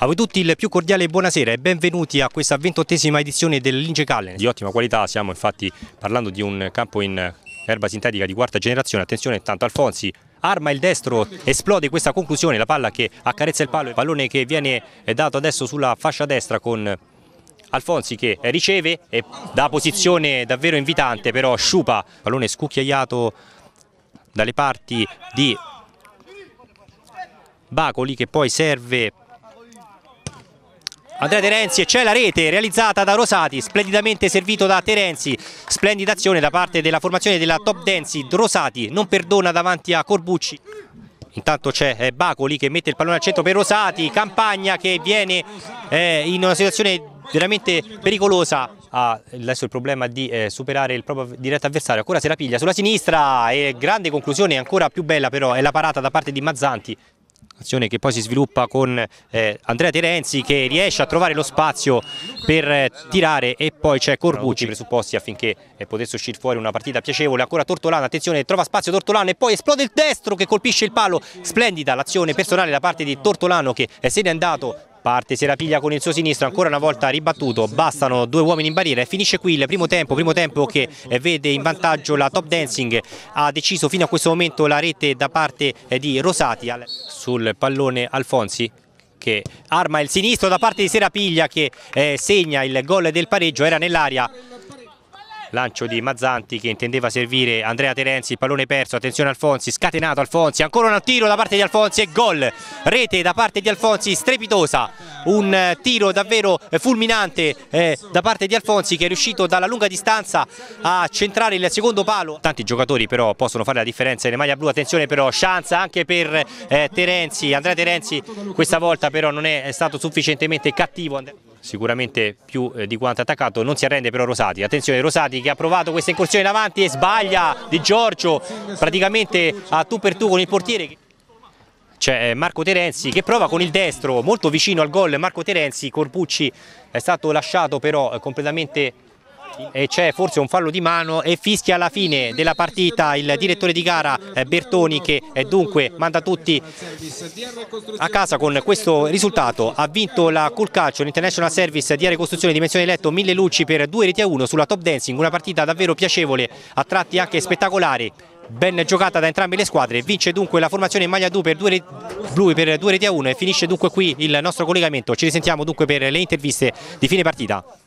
A voi tutti il più cordiale buonasera e benvenuti a questa ventottesima edizione dell'Inge Callen. Di ottima qualità, stiamo infatti parlando di un campo in erba sintetica di quarta generazione. Attenzione tanto Alfonsi arma il destro, esplode questa conclusione, la palla che accarezza il palo, il pallone che viene dato adesso sulla fascia destra con Alfonsi che riceve e da posizione davvero invitante però sciupa, pallone scucchiaiato dalle parti di Bacoli che poi serve Andrea Terenzi e c'è la rete realizzata da Rosati, splendidamente servito da Terenzi, splendida azione da parte della formazione della Top Densi, Rosati non perdona davanti a Corbucci. Intanto c'è eh, Bacoli che mette il pallone al centro per Rosati, Campagna che viene eh, in una situazione veramente pericolosa, ha adesso il problema di eh, superare il proprio diretto avversario, ancora se la piglia sulla sinistra e grande conclusione, ancora più bella però è la parata da parte di Mazzanti azione che poi si sviluppa con eh, Andrea Terenzi che riesce a trovare lo spazio per eh, tirare e poi c'è Corbucci presupposti affinché eh, potesse uscire fuori una partita piacevole ancora Tortolano, attenzione trova spazio Tortolano e poi esplode il destro che colpisce il palo splendida l'azione personale da parte di Tortolano che eh, se ne è andato parte, si rapiglia con il suo sinistro, ancora una volta ribattuto, bastano due uomini in barriera e finisce qui il primo tempo, primo tempo che eh, vede in vantaggio la top dancing, ha deciso fino a questo momento la rete da parte eh, di Rosati sul pallone Alfonsi che arma il sinistro da parte di Serapiglia che eh, segna il gol del pareggio, era nell'aria lancio di Mazzanti che intendeva servire Andrea Terenzi, il pallone perso, attenzione Alfonsi, scatenato Alfonsi, ancora un tiro da parte di Alfonsi e gol, rete da parte di Alfonsi strepitosa, un tiro davvero fulminante eh, da parte di Alfonsi che è riuscito dalla lunga distanza a centrare il secondo palo. Tanti giocatori però possono fare la differenza nelle maglia blu, attenzione però, chance anche per eh, Terenzi, Andrea Terenzi questa volta però non è stato sufficientemente cattivo sicuramente più eh, di quanto attaccato, non si arrende però Rosati, attenzione Rosati che ha provato questa incursione in avanti e sbaglia Di Giorgio praticamente a tu per tu con il portiere c'è eh, Marco Terenzi che prova con il destro molto vicino al gol Marco Terenzi, Corpucci è stato lasciato però eh, completamente e c'è forse un fallo di mano e fischia alla fine della partita il direttore di gara eh, Bertoni che eh, dunque manda tutti a casa con questo risultato. Ha vinto la Calcio l'International Service di ricostruzione dimensione letto 1000 luci per 2 reti a 1 sulla Top Dancing, una partita davvero piacevole, a tratti anche spettacolari ben giocata da entrambe le squadre vince dunque la formazione in maglia 2 per 2 blu per 2 reti a 1 e finisce dunque qui il nostro collegamento ci risentiamo dunque per le interviste di fine partita